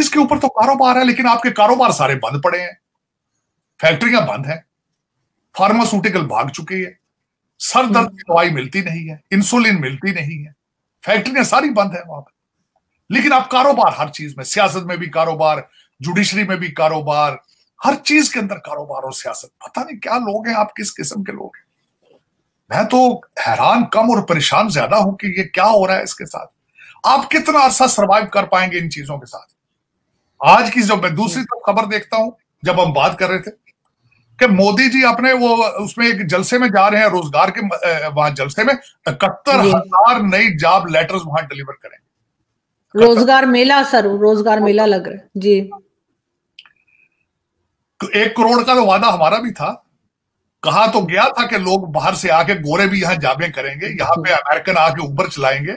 इसके ऊपर तो कारोबार है लेकिन आपके कारोबार सारे बंद पड़े हैं फैक्ट्रियां बंद हैं फार्मास्यूटिकल भाग चुकी है सर दर्द की दवाई मिलती नहीं है इंसुलिन मिलती नहीं है फैक्ट्रियां सारी बंद है वहां पर लेकिन आप कारोबार हर चीज में सियासत में भी कारोबार जुडिशरी में भी कारोबार हर चीज के अंदर कारोबार और सियासत पता नहीं क्या लोग हैं आप किस किस्म के लोग हैं मैं तो हैरान कम और परेशान ज्यादा हूं कि ये क्या हो रहा है इसके साथ आप कितना अरसा सरवाइव कर पाएंगे इन चीजों के साथ आज की जब मैं दूसरी तरफ खबर देखता हूं जब हम बात कर रहे थे कि मोदी जी अपने वो उसमें एक जलसे में जा रहे हैं रोजगार के वहां जलसे में इकहत्तर हजार नई जॉब लेटर्स वहां डिलीवर करेंगे रोजगार मेला सर रोजगार मेला लग रहा है जी तो एक करोड़ का तो वादा हमारा भी था कहा तो गया था कि लोग बाहर से आके गोरे भी यहाँ जाबे करेंगे यहाँ पे अमेरिकन आके ऊबर चलाएंगे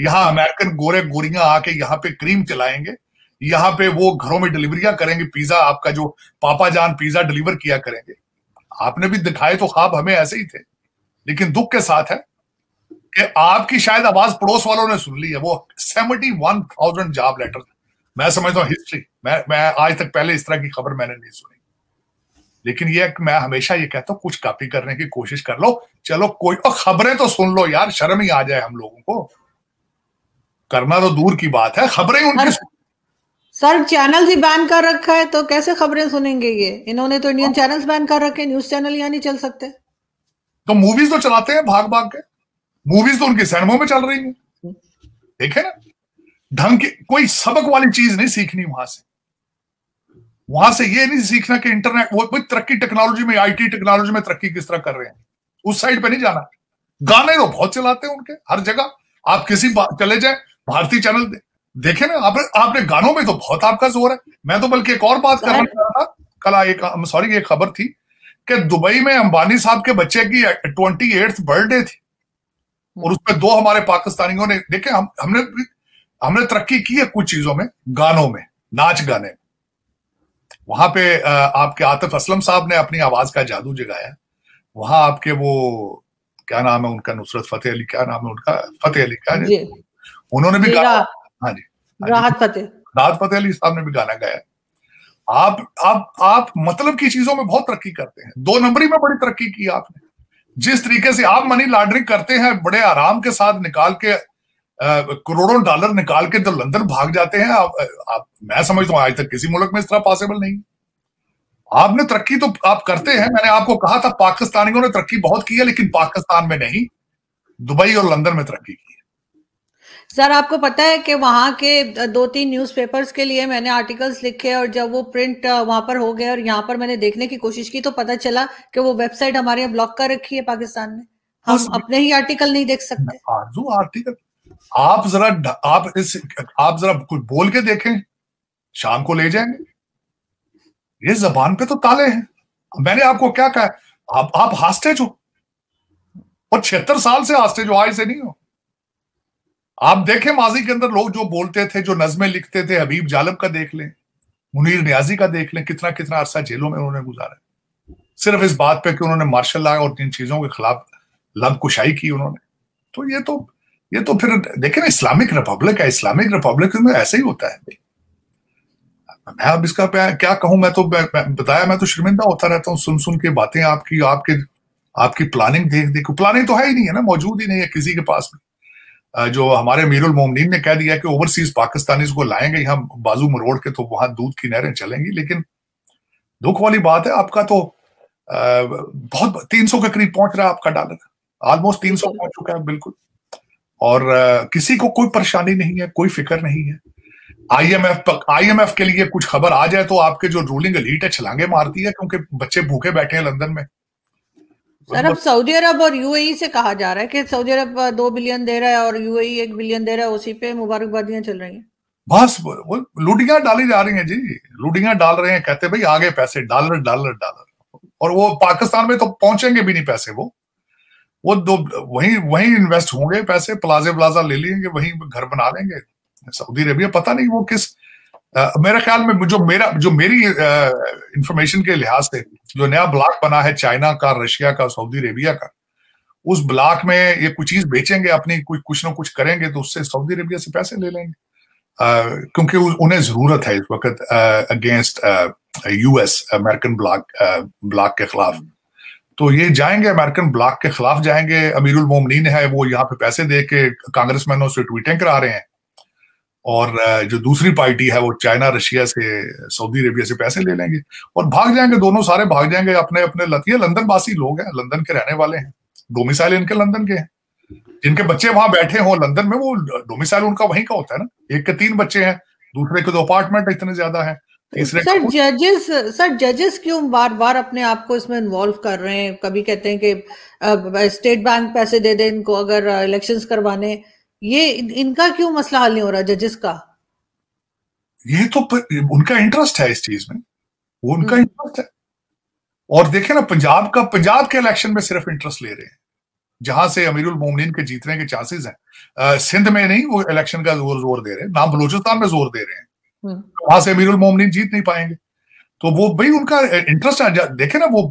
यहाँ अमेरिकन गोरे गोरियां आके यहाँ पे क्रीम चलाएंगे यहाँ पे वो घरों में डिलीवरियां करेंगे पिज्जा आपका जो पापा जान पिज्जा डिलीवर किया करेंगे आपने भी दिखाए तो खाब हमें ऐसे ही थे लेकिन दुख के साथ है कि आपकी शायद आवाज पड़ोस वालों ने सुन ली है वो seventy one thousand job letter मैं समझता हूँ हिस्ट्री मैं मैं आज तक पहले इस तरह की खबर मैंने नहीं सुनी लेकिन ये मैं हमेशा ये कहता हूँ कुछ कॉपी करने की कोशिश कर लो चलो कोई और खबरें तो सुन लो यार शर्म ही आ जाए हम लोगों को करना तो दूर की बात है खबरें उनकी सर चैनल ही बैन कर रखा है तो कैसे खबरें सुनेंगे ये इन्होंने तो इंडियन चैनल्स बैन कर रखे न्यूज चैनल यहाँ नहीं चल सकते तो मूवीज तो चलाते हैं भाग भाग के मूवीज तो उनके सिनेमो में चल रही है देखे ना ढंग की कोई सबक वाली चीज नहीं सीखनी वहां से वहां से ये नहीं सीखना कि इंटरनेट वो कोई तरक्की टेक्नोलॉजी में आईटी टेक्नोलॉजी में तरक्की किस तरह कर रहे हैं उस साइड पे नहीं जाना गाने तो बहुत चलाते हैं उनके हर जगह आप किसी चले जाए भारतीय चैनल देखे ना आपने आपने गानों में तो बहुत आपका जोर है मैं तो बल्कि एक और बात तो कर रहा था कल एक सॉरी एक खबर थी कि दुबई में अंबानी साहब के बच्चे की ट्वेंटी एट्थ बर्थडे थी हम्म। और उसमें दो हमारे पाकिस्तानियों ने देखे हम हमने हमने तरक्की की है कुछ चीजों में गानों में नाच गाने में वहां पे आपके आतिफ असलम साहब ने अपनी आवाज का जादू जगाया वहां आपके वो क्या नाम है उनका नुसरत फतेह अली क्या नाम है उनका फतेह अली क्या उन्होंने भी गाना हाँ, हाँ जी राहत तो फतेह राहत फतेह अली साहब ने भी गाना गाया आप आप आप मतलब की चीजों में बहुत तरक्की करते हैं दो नंबरी में बड़ी तरक्की की आपने जिस तरीके से आप मनी लॉन्ड्रिंग करते हैं बड़े आराम के साथ निकाल के करोड़ों डॉलर निकाल के जब लंदन भाग जाते हैं आप, आप मैं समझता हूं आज तक किसी मुल्क में इस तरह पॉसिबल नहीं आपने तरक्की तो आप करते हैं मैंने आपको कहा था पाकिस्तानियों ने तरक्की बहुत की है लेकिन पाकिस्तान में नहीं दुबई और लंदन में तरक्की की सर आपको पता है कि वहाँ के दो तीन न्यूज़पेपर्स के लिए मैंने आर्टिकल्स लिखे और जब वो प्रिंट वहाँ पर हो गए और यहाँ पर मैंने देखने की कोशिश की तो पता चला कि वो वेबसाइट हमारे यहाँ ब्लॉक कर रखी है पाकिस्तान ने हम अपने ही आर्टिकल नहीं देख सकते आरजू हाँ, आर्टिकल आप जरा आप इस आप जरा कुछ बोल के देखें शाम को ले जाएंगे ये जबान पे तो ताले हैं मैंने आपको क्या कहा आप आप हास्टेज हो और छिहत्तर साल से हास्टेज हो आए से नहीं हो आप देखें माजी के अंदर लोग जो बोलते थे जो नज्में लिखते थे हबीब जालम का देख लें मुनीर न्याजी का देख लें कितना कितना अरसा जेलों में उन्होंने गुजारा सिर्फ इस बात पे कि उन्होंने मार्शल लाया और इन चीजों के खिलाफ कुशाई की उन्होंने तो ये तो ये तो फिर देखे ना इस्लामिक रिपब्लिक है इस्लामिक रिपब्लिक में ऐसा ही होता है मैं अब इसका क्या कहूं मैं तो बताया मैं तो शर्मिंदा होता रहता हूँ सुन सुन के बातें आपकी आपके आपकी प्लानिंग देख देख प्लानिंग तो है ही नहीं है ना मौजूद ही नहीं है किसी के पास में जो हमारे मीरुल मोमनीन ने कह दिया कि ओवरसीज पाकिस्तानी को लाएंगे यहाँ बाजू मरोड़ के तो वहां दूध की नहरें चलेंगी लेकिन दुख वाली बात है आपका तो बहुत सौ के करीब पहुंच रहा है आपका डॉलर ऑलमोस्ट सौ पहुंच चुका है बिल्कुल और किसी को कोई परेशानी नहीं है कोई फिक्र नहीं है आईएमएफ आईएमएफ के लिए कुछ खबर आ जाए तो आपके जो रूलिंग लीट है छलांगे मारती है क्योंकि बच्चे भूखे बैठे हैं लंदन में सर अब सऊदी अरब और यूएई से कहा जा रहा है कि सऊदी अरब दो बिलियन दे रहा है और यूएई एक बिलियन दे रहा है उसी पे मुबारकबादियां चल रही हैं बस वो लुटिया डाली जा रही हैं जी लुटिया डाल रहे हैं कहते भाई आगे पैसे डॉलर डॉलर डॉलर और वो पाकिस्तान में तो पहुंचेंगे भी नहीं पैसे वो वो दो वही वही इन्वेस्ट होंगे पैसे प्लाजे प्लाजा ले लेंगे वही घर बना लेंगे सऊदी अरेबिया पता नहीं वो किस मेरा ख्याल में जो मेरा जो मेरी इंफॉर्मेशन के लिहाज से जो नया ब्लॉक बना है चाइना का रशिया का सऊदी अरेबिया का उस ब्लॉक में ये कुछ चीज बेचेंगे अपनी कुछ कुछ ना कुछ करेंगे तो उससे सऊदी अरेबिया से पैसे ले लेंगे क्योंकि उन्हें जरूरत है इस वक्त against US American bloc bloc के खिलाफ तो ये जाएंगे अमेरिकन ब्लॉक के खिलाफ जाएंगे अमीरुल मोमिन है वो यहाँ पे पैसे दे के कांग्रेस मैनों से ट्वीटें करा रहे हैं और जो दूसरी पार्टी है वो चाइना रशिया से सऊदी अरेबिया से पैसे ले लेंगे और भाग जाएंगे दोनों सारे भाग जाएंगे अपने अपने लतिया लंदन वासी लोग हैं लंदन के रहने वाले हैं डोमिसाइल इनके लंदन के हैं जिनके बच्चे वहां बैठे हों लंदन में वो डोमिसाइल उनका वहीं का होता है ना एक के तीन बच्चे हैं दूसरे के तो अपार्टमेंट इतने ज्यादा है सर जजेस सर जजेस क्यों बार बार अपने आप को इसमें इन्वॉल्व कर रहे हैं कभी कहते हैं कि स्टेट बैंक पैसे दे दे इनको अगर इलेक्शंस करवाने ये इनका क्यों मसला हल नहीं हो रहा जजेस का ये तो उनका इंटरेस्ट है इस चीज में वो उनका इंटरेस्ट हम्म। है और देखे ना पंजाब का पंजाब के इलेक्शन में सिर्फ इंटरेस्ट ले रहे हैं जहां से अमीरुल मोमिन के जीतने के चांसेस हैं सिंध में नहीं वो इलेक्शन का जोर जोर दे रहे हैं ना बलूचिस्तान में जोर दे रहे हैं हम्म। वहां से अमीरुल मोमिन जीत नहीं पाएंगे तो वो भाई उनका इंटरेस्ट देखे ना वो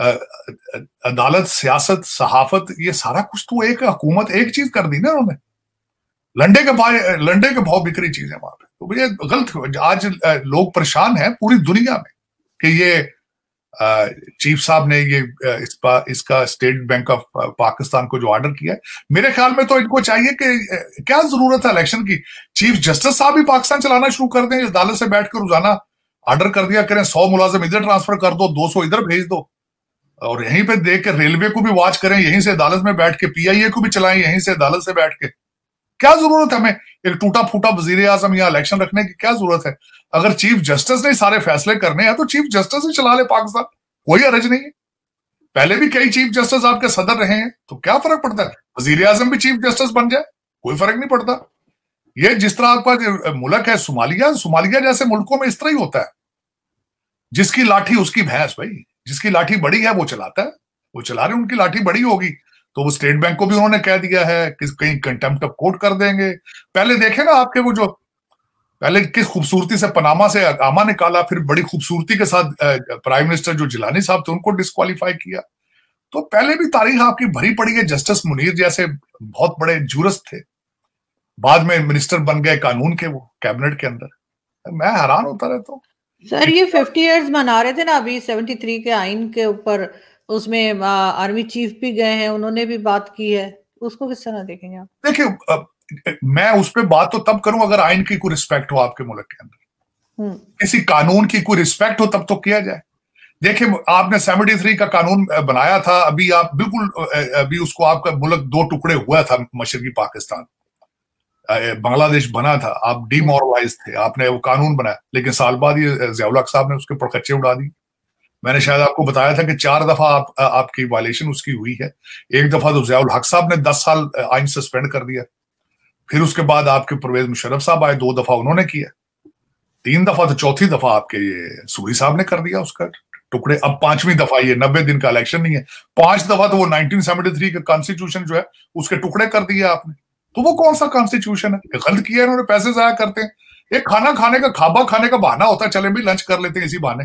अदालत सियासत सहाफत ये सारा कुछ तो एक हुकूमत एक चीज कर दी ना उन्होंने लंडे के भाव लंडे के भाव बिक रही चीजें वहां पर तो मुझे गलत आज लोग परेशान हैं पूरी दुनिया में कि ये चीफ साहब ने ये इस इसका स्टेट बैंक ऑफ पाकिस्तान को जो ऑर्डर किया है मेरे ख्याल में तो इनको चाहिए कि क्या जरूरत है इलेक्शन की चीफ जस्टिस साहब भी पाकिस्तान चलाना शुरू कर दें अदालत से बैठ कर रोजाना ऑर्डर कर दिया करें सौ मुलाजिम इधर ट्रांसफर कर दो दो सौ इधर भेज दो और यहीं पर देख के रेलवे को भी वॉच करें यहीं से अदालत में बैठ के पी को भी चलाएं यहीं से अदालत से बैठ के क्या जरूरत है हमें एक टूटा फूटा वजीर आजम या इलेक्शन रखने की क्या जरूरत है अगर चीफ जस्टिस ने सारे फैसले करने हैं तो चीफ जस्टिस ही चला ले पाकिस्तान कोई अरज नहीं है पहले भी कई चीफ जस्टिस आपके सदर रहे हैं तो क्या फर्क पड़ता है वजीर आजम भी चीफ जस्टिस बन जाए कोई फर्क नहीं पड़ता ये जिस तरह आपका मुल्क है सोमालिया सोमालिया जैसे मुल्कों में इस तरह ही होता है जिसकी लाठी उसकी भैंस भाई जिसकी लाठी बड़ी है वो चलाता है वो चला रहे उनकी लाठी बड़ी होगी तो वो स्टेट बैंक को भी उन्होंने कह दिया है कि कहीं कंटेम्प्ट ऑफ कोर्ट कर देंगे पहले देखे ना आपके वो जो पहले किस खूबसूरती से पनामा से आमा निकाला फिर बड़ी खूबसूरती के साथ प्राइम मिनिस्टर जो जिलानी साहब थे उनको डिस्कालीफाई किया तो पहले भी तारीख आपकी भरी पड़ी है जस्टिस मुनीर जैसे बहुत बड़े जूरस थे बाद में मिनिस्टर बन गए कानून के वो कैबिनेट के अंदर मैं हैरान होता रहता हूँ सर ये फिफ्टी इयर्स मना रहे थे ना अभी सेवेंटी थ्री के आइन के ऊपर उसमें आर्मी चीफ भी गए हैं उन्होंने भी बात की है उसको किस तरह देखेंगे आप देखिए मैं उस पर बात तो तब करूं अगर आइन की कोई रिस्पेक्ट हो आपके मुल्क के अंदर हम्म। किसी कानून की कोई रिस्पेक्ट हो तब तो किया जाए देखिए आपने सेवेंटी थ्री का कानून बनाया था अभी आप बिल्कुल अभी उसको आपका मुल्क दो टुकड़े हुआ था मशरकी पाकिस्तान बांग्लादेश बना था आप डिमोरलाइज हम्म। थे आपने वो कानून बनाया लेकिन साल बाद ये जयाउलक साहब ने उसके ऊपर खच्चे उड़ा दिए मैंने शायद आपको बताया था कि चार दफा आप आपकी वायलेशन उसकी हुई है एक दफा तो जयाउल हक साहब ने दस साल आइन सस्पेंड कर दिया फिर उसके बाद आपके परवेज मुशरफ साहब आए दो दफा उन्होंने किया तीन दफा तो चौथी दफा आपके ये सूरी साहब ने कर दिया उसका टुकड़े अब पांचवी दफा ये नब्बे दिन का इलेक्शन नहीं है पांच दफा तो वो 1973 का कॉन्स्टिट्यूशन जो है उसके टुकड़े कर दिए आपने तो वो कौन सा कॉन्स्टिट्यूशन है गलत किया है उन्होंने पैसे जाया करते हैं एक खाना खाने का खाबा खाने का बहाना होता है चले भी लंच कर लेते हैं इसी बहाने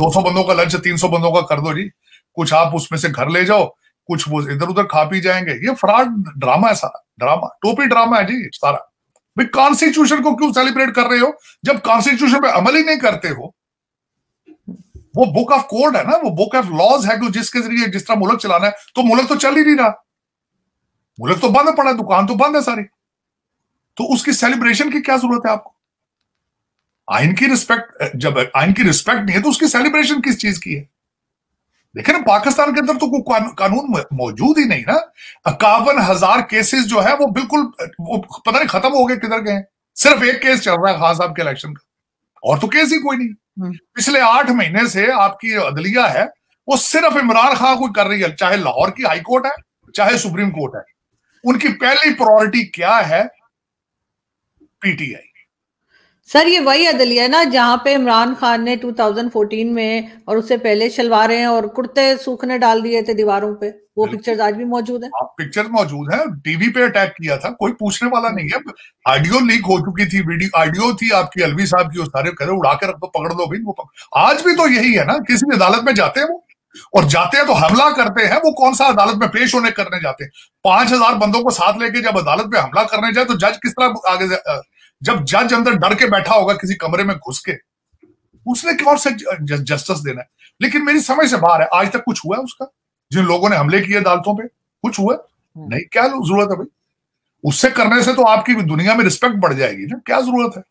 दो सौ बंदों का लंच तीन सौ बंदों का कर दो जी कुछ आप उसमें से घर ले जाओ कुछ वो इधर उधर खा पी जाएंगे ये फ्रॉड ड्रामा है सारा ड्रामा टोपी ड्रामा है जी सारा भाई कॉन्स्टिट्यूशन को क्यों सेलिब्रेट कर रहे हो जब कॉन्स्टिट्यूशन पे अमल ही नहीं करते हो वो बुक ऑफ कोड है ना वो बुक ऑफ लॉज है कि जिसके जरिए जिस तरह मुल्क चलाना है तो मुल्क तो चल ही नहीं रहा मुल्क तो बंद पड़ा दुकान तो बंद है सारी तो उसकी सेलिब्रेशन की क्या जरूरत है आपको आइन की रिस्पेक्ट जब आइन की रिस्पेक्ट नहीं है तो उसकी सेलिब्रेशन किस चीज की है देखे ना पाकिस्तान के अंदर तो कोई कानून, कानून मौजूद ही नहीं ना इक्यावन हजार केसेस जो है वो बिल्कुल वो पता नहीं खत्म हो गए किधर गए सिर्फ एक केस चल रहा है खान साहब के इलेक्शन का और तो केस ही कोई नहीं हम्म। पिछले आठ महीने से आपकी अदलिया है वो सिर्फ इमरान खान को कर रही है चाहे लाहौर की हाई कोर्ट है चाहे सुप्रीम कोर्ट है उनकी पहली प्रायोरिटी क्या है पीटीआई सर ये वही अदलिया है ना जहाँ पे इमरान खान ने 2014 में और उससे पहले शलवारें और कुर्ते सूखने डाल दिए थे दीवारों पे वो पिक्चर्स आज भी मौजूद है पिक्चर मौजूद है टीवी पे अटैक किया था कोई पूछने वाला नहीं है ऑडियो लीक हो चुकी थी वीडियो ऑडियो थी आपकी अलवी साहब की सारे कह रहे उड़ा के रख दो पकड़ दो भी वो पकड़। आज भी तो यही है ना किसी भी अदालत में जाते हैं वो और जाते हैं तो हमला करते हैं वो कौन सा अदालत में पेश होने करने जाते हैं पांच हजार बंदों को साथ लेके जब अदालत में हमला करने जाए तो जज किस तरह आगे जब जज अंदर डर के बैठा होगा किसी कमरे में घुस के उसने क्यों से जस्टिस देना है लेकिन मेरी समझ से बाहर है आज तक कुछ हुआ है उसका जिन लोगों ने हमले किए अदालतों पे कुछ हुआ हम्म। नहीं क्या जरूरत है भाई उससे करने से तो आपकी दुनिया में रिस्पेक्ट बढ़ जाएगी ना क्या जरूरत है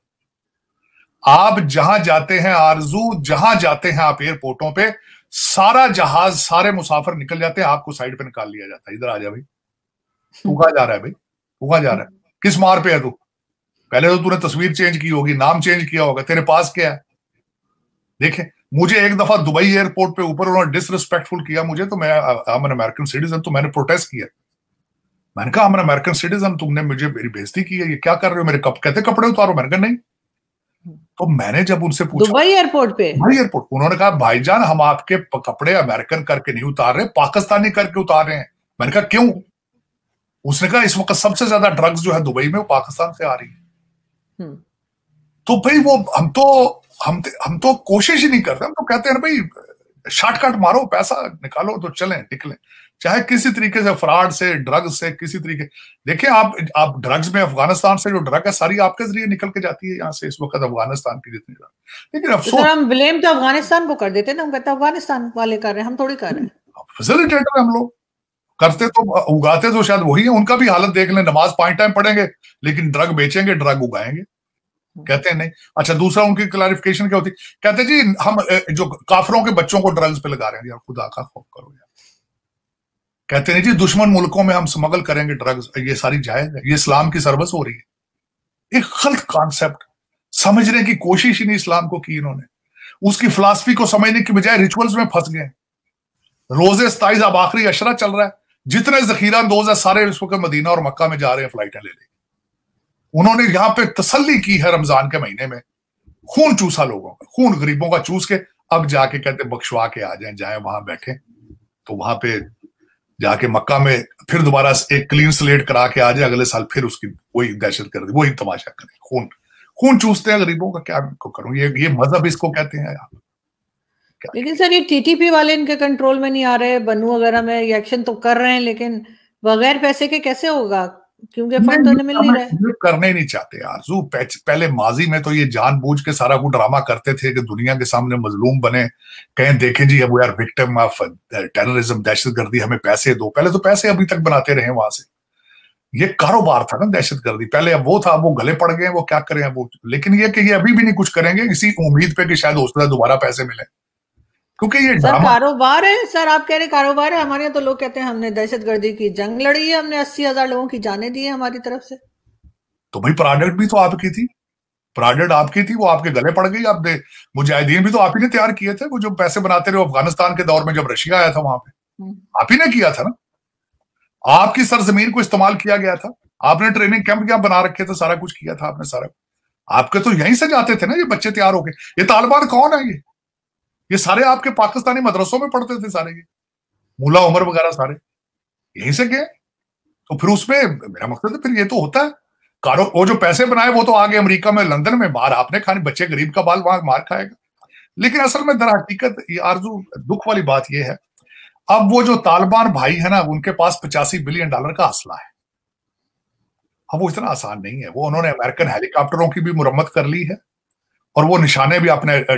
आप जहां जाते हैं आरजू जहां जाते हैं आप एयरपोर्टों पे सारा जहाज सारे मुसाफिर निकल जाते हैं आपको साइड पे निकाल लिया जाता है इधर आ जा भाई तू कहा जा रहा है भाई तू कहा जा रहा है किस मार पे है तू पहले तो तूने तस्वीर चेंज की होगी नाम चेंज किया होगा तेरे पास क्या है देखे मुझे एक दफा दुबई एयरपोर्ट पे ऊपर उन्होंने डिसरिस्पेक्टफुल किया मुझे तो मैं हम अमेरिकन सिटीजन तो मैंने प्रोटेस्ट किया मैंने कहा हम अमेरिकन सिटीजन तुमने मुझे मेरी बेइज्जती की है ये क्या कर रहे हो मेरे कप कहते कपड़े उतारो मैंने कहा नहीं तो मैंने जब उनसे पूछा दुबई एयरपोर्ट पे दुबई एयरपोर्ट उन्होंने कहा भाईजान हम आपके कपड़े अमेरिकन करके नहीं उतार रहे पाकिस्तानी करके उतार रहे हैं मैंने कहा क्यों उसने कहा इस वक्त सबसे ज्यादा ड्रग्स जो है दुबई में वो पाकिस्तान से आ रही है हम्म। तो भाई वो हम तो हम तो, हम तो कोशिश ही नहीं करते हम तो कहते हैं भाई शॉर्टकट मारो पैसा निकालो तो चले निकले चाहे किसी तरीके से फ्रॉड से ड्रग से किसी तरीके देखिए आप आप ड्रग्स में अफगानिस्तान से जो ड्रग है सारी आपके जरिए निकल के जाती है यहाँ से इस वक्त अफगानिस्तान की जितनी लेकिन तो अफसोस हम ब्लेम तो अफगानिस्तान को कर देते ना हम कहते अफगानिस्तान वाले कर रहे हैं हम थोड़ी कर रहे हैं फैसिलिटेटर हम लोग करते तो उगाते तो शायद वही है उनका भी हालत देख लें नमाज पांच टाइम पढ़ेंगे लेकिन ड्रग बेचेंगे ड्रग उगाएंगे कहते हैं नहीं अच्छा दूसरा उनकी क्लैरिफिकेशन क्या होती कहते जी हम जो काफरों के बच्चों को ड्रग्स पे लगा रहे हैं यार खुदा का खौफ करो यार कहते नहीं जी दुश्मन मुल्कों में हम स्मगल करेंगे ड्रग्स ये सारी जायज है ये इस्लाम की सर्विस हो रही है एक गलत कॉन्सेप्ट समझने की कोशिश ही नहीं इस्लाम को की इन्होंने उसकी फिलासफी को समझने की बजाय रिचुअल्स में फंस गए रोजे सताइज अब आखिरी अशरा चल रहा है जितने जखीरा अंदोज है सारे इस वक्त मदीना और मक्का में जा रहे हैं फ्लाइटें ले लेंगे उन्होंने यहाँ पे तसली की है रमजान के महीने में खून चूसा लोगों का खून गरीबों का चूस के अब जाके कहते बख्शवा के आ जाए जाए वहां बैठे तो वहां पे जाके मक्का में फिर दोबारा एक क्लीन स्लेट करा के आ जाए अगले साल फिर उसकी वही दहशत कर दी वही तमाशा करें खून खून चूसते हैं गरीबों का क्या करूं ये ये मजहब इसको कहते हैं यार लेकिन सर ये टीटीपी वाले इनके कंट्रोल में नहीं आ रहे बनू वगैरह में एक्शन तो कर रहे हैं लेकिन बगैर पैसे के कैसे होगा क्योंकि फंड तो मिल नहीं रहे करने नहीं चाहते आरजू पहले माजी में तो ये जानबूझ के सारा कुछ ड्रामा करते थे कि दुनिया के सामने मजलूम बने कहें देखे जी अब यार विक्टिम ऑफ टेररिज्म दहशतगर्दी हमें पैसे दो पहले तो पैसे अभी तक बनाते रहे वहां से ये कारोबार था ना दहशत गर्दी पहले अब वो था वो गले पड़ गए वो क्या करें वो लेकिन ये कि ये अभी भी नहीं कुछ करेंगे इसी उम्मीद पे कि शायद उसमें दोबारा पैसे मिले क्योंकि ये सर कारोबार है सर आप कह रहे कारोबार है हमारे यहाँ तो लोग कहते हैं हमने दहशत गर्दी की जंग लड़ी है हमने अस्सी हजार लोगों की जाने दी है हमारी तरफ से तो भाई प्राडक्ट भी तो आपकी थी प्राडक्ट आपकी थी वो आपके गले पड़ गई आप मुजाहिदीन भी तो आप ही ने तैयार किए थे वो जो पैसे बनाते रहे अफगानिस्तान के दौर में जब रशिया आया था वहां पे हम्म। आप ही ने किया था ना आपकी सरजमीन को इस्तेमाल किया गया था आपने ट्रेनिंग कैंप क्या बना रखे थे सारा कुछ किया था आपने सारा आपके तो यहीं से जाते थे ना ये बच्चे तैयार हो गए ये तालिबान कौन है ये ये सारे आपके पाकिस्तानी मदरसों में पढ़ते थे सारे ये मुला उमर वगैरह सारे यहीं से गए तो फिर उसमें मेरा मकसद फिर ये तो होता है कारो वो जो पैसे बनाए वो तो आगे अमेरिका में लंदन में बाहर आपने खाने बच्चे गरीब का बाल वहां मार खाएगा लेकिन असल में दर हकीकत ये आरजू दुख वाली बात यह है अब वो जो तालिबान भाई है ना उनके पास पचासी बिलियन डॉलर का असला है अब वो इतना आसान नहीं है वो उन्होंने अमेरिकन हेलीकॉप्टरों की भी मुरम्मत कर ली है और वो निशाने भी अपने